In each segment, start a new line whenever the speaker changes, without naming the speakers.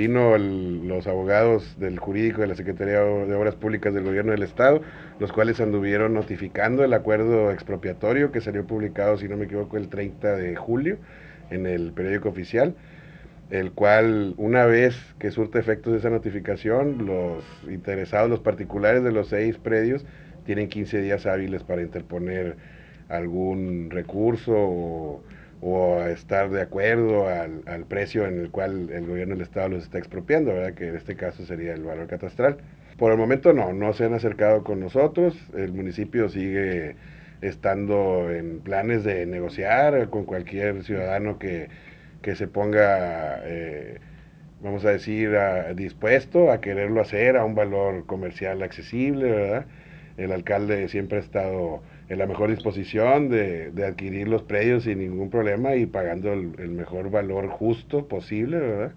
vino los abogados del jurídico de la Secretaría de Obras Públicas del Gobierno del Estado, los cuales anduvieron notificando el acuerdo expropiatorio que salió publicado, si no me equivoco, el 30 de julio en el periódico oficial, el cual una vez que surta efectos de esa notificación, los interesados, los particulares de los seis predios, tienen 15 días hábiles para interponer algún recurso o o estar de acuerdo al, al, precio en el cual el gobierno del Estado los está expropiando, ¿verdad? que en este caso sería el valor catastral. Por el momento no, no se han acercado con nosotros, el municipio sigue estando en planes de negociar con cualquier ciudadano que, que se ponga, eh, vamos a decir, dispuesto a quererlo hacer a un valor comercial accesible, ¿verdad? el alcalde siempre ha estado en la mejor disposición de, adquirir los predios sin ningún problema y pagando el, el, mejor valor justo posible, ¿verdad?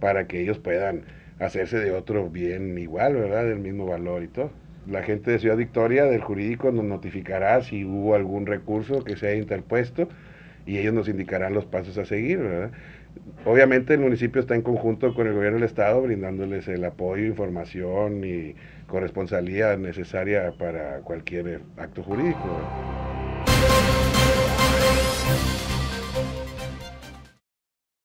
Para que ellos puedan hacerse de otro bien igual, ¿verdad? Del mismo valor y todo. La gente de Ciudad Victoria, del jurídico, nos notificará si hubo algún recurso que se haya interpuesto y ellos nos indicarán los pasos a seguir, ¿verdad? obviamente el municipio está en conjunto con el gobierno del estado brindándoles el apoyo, información y corresponsalía necesaria para cualquier acto jurídico.